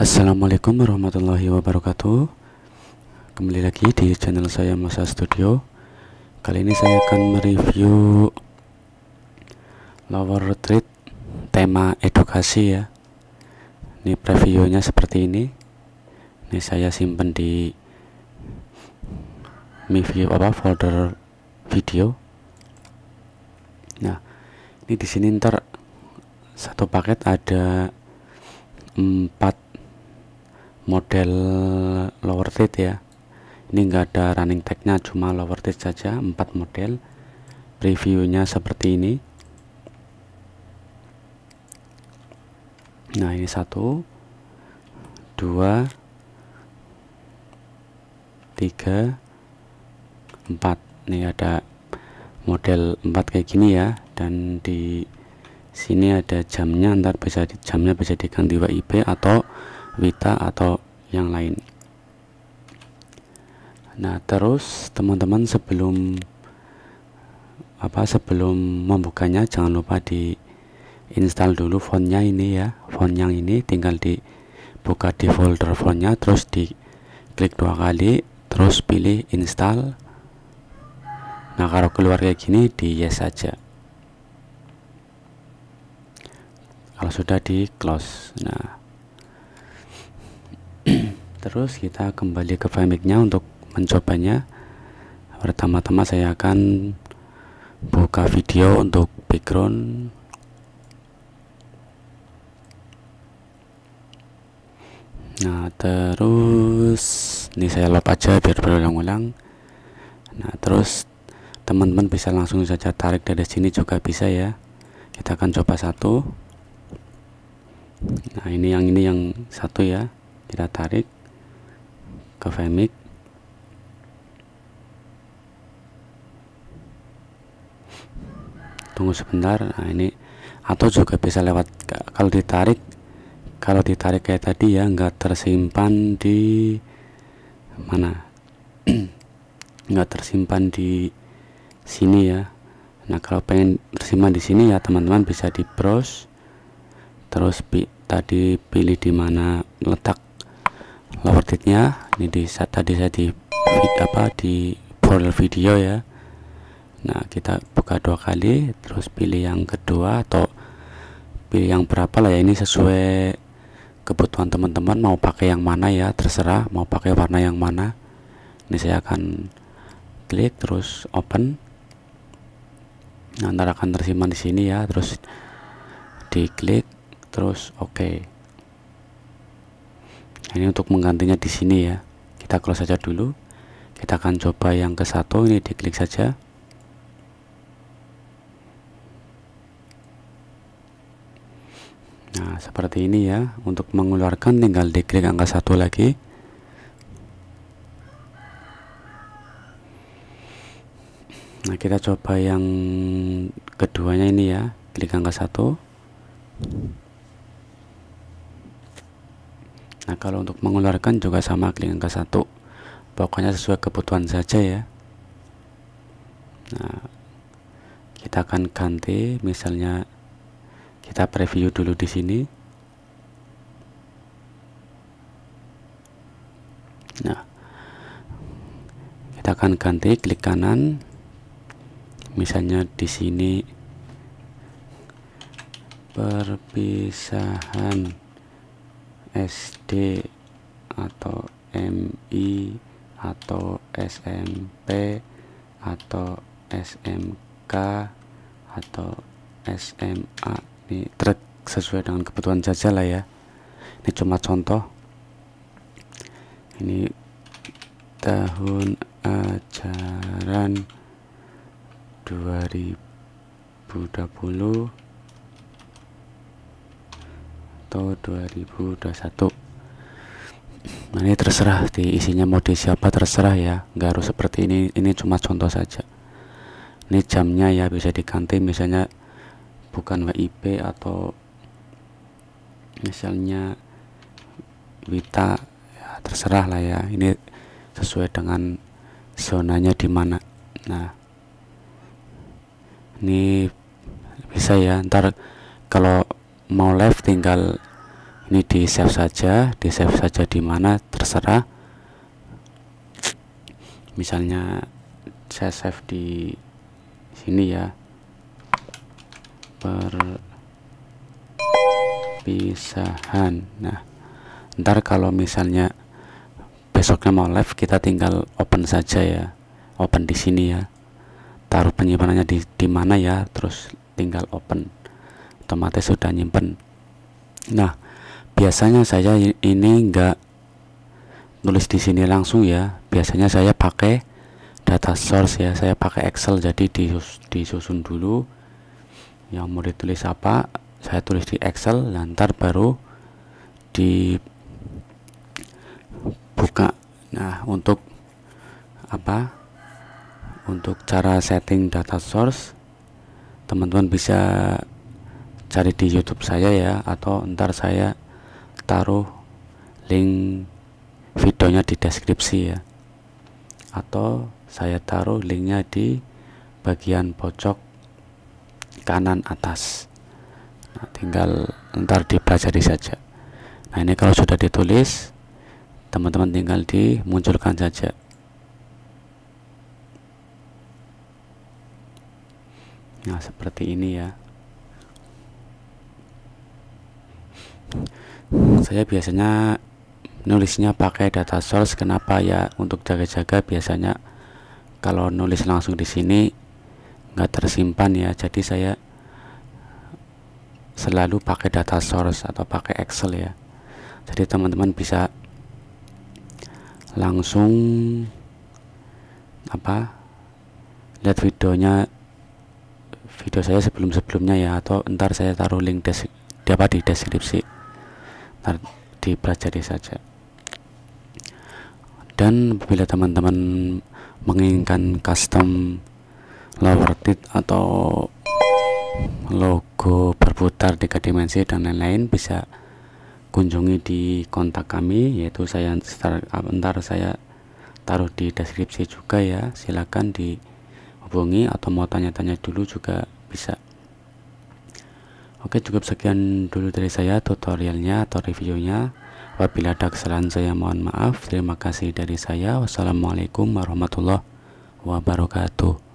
Assalamualaikum warahmatullahi wabarakatuh Kembali lagi di channel saya Masa Studio Kali ini saya akan mereview Lower Retreat Tema edukasi ya Ini previewnya seperti ini Ini saya simpan di me apa folder video nah ini di sini ntar satu paket ada empat model lower tit ya ini enggak ada running tagnya cuma lower tit saja empat model previewnya seperti ini nah ini satu dua tiga 4 ini ada model 4 kayak gini ya dan di sini ada jamnya ntar bisa di, jamnya bisa diganti WIB atau vita atau yang lain nah terus teman-teman sebelum apa sebelum membukanya jangan lupa di install dulu fontnya ini ya font yang ini tinggal dibuka di folder fontnya terus di klik dua kali terus pilih install Nah kalau keluar kayak gini di yes saja. Kalau sudah di close. Nah terus kita kembali ke filmiknya untuk mencobanya. Pertama-tama saya akan buka video untuk background. Nah terus ini saya lop aja biar berulang-ulang. Nah terus teman-teman bisa langsung saja tarik dari sini juga bisa ya kita akan coba satu nah ini yang ini yang satu ya kita tarik ke femik tunggu sebentar nah ini atau juga bisa lewat kalau ditarik kalau ditarik kayak tadi ya enggak tersimpan di mana enggak tersimpan di sini ya nah kalau pengen tersimpan di sini ya teman-teman bisa di browse terus pi, tadi pilih di mana letak lower nya ini di saat tadi saya di apa di folder video ya nah kita buka dua kali terus pilih yang kedua atau pilih yang berapa lah ya ini sesuai kebutuhan teman-teman mau pakai yang mana ya terserah mau pakai warna yang mana ini saya akan klik terus open nanti akan tersimpan di sini ya terus diklik terus oke okay. ini untuk menggantinya di sini ya kita close saja dulu kita akan coba yang ke satu ini diklik saja nah seperti ini ya untuk mengeluarkan tinggal diklik angka satu lagi nah kita coba yang keduanya ini ya klik angka satu nah kalau untuk mengeluarkan juga sama klik angka satu pokoknya sesuai kebutuhan saja ya nah kita akan ganti misalnya kita preview dulu di sini nah kita akan ganti klik kanan misalnya di sini perpisahan SD atau MI atau SMP atau SMK atau SMA ini truk sesuai dengan kebutuhan saja lah ya ini cuma contoh ini tahun ajaran 2020 atau 2021 nah ini terserah di isinya mau di siapa terserah ya nggak harus seperti ini ini cuma contoh saja ini jamnya ya bisa diganti misalnya bukan WIP atau misalnya Wita ya terserah lah ya ini sesuai dengan zonanya di mana nah ini bisa ya ntar kalau mau live tinggal ini di save saja di save saja di mana terserah misalnya saya save di sini ya perpisahan nah ntar kalau misalnya besoknya mau live kita tinggal open saja ya open di sini ya taruh penyimpanannya di, di mana ya terus tinggal open otomatis sudah nyimpen nah biasanya saya ini enggak nulis di sini langsung ya biasanya saya pakai data source ya saya pakai Excel jadi disus, disusun dulu yang mau ditulis apa saya tulis di Excel lantar nah, baru di buka nah untuk apa untuk cara setting data source teman-teman bisa cari di YouTube saya ya atau ntar saya taruh link videonya di deskripsi ya atau saya taruh linknya di bagian pojok kanan atas nah, tinggal ntar dipelajari saja nah ini kalau sudah ditulis teman-teman tinggal dimunculkan saja nah seperti ini ya saya biasanya nulisnya pakai data source kenapa ya untuk jaga-jaga biasanya kalau nulis langsung di sini nggak tersimpan ya jadi saya selalu pakai data source atau pakai Excel ya jadi teman-teman bisa langsung apa lihat videonya video saya sebelum-sebelumnya ya atau ntar saya taruh link des di apa di deskripsi ntar dipelajari saja dan bila teman-teman menginginkan custom lower tit atau logo berputar tiga dimensi dan lain-lain bisa kunjungi di kontak kami yaitu saya ntar, ntar saya taruh di deskripsi juga ya silakan di hubungi atau mau tanya-tanya dulu juga bisa Oke cukup sekian dulu dari saya tutorialnya atau reviewnya Apabila ada kesalahan saya mohon maaf Terima kasih dari saya Wassalamualaikum warahmatullahi wabarakatuh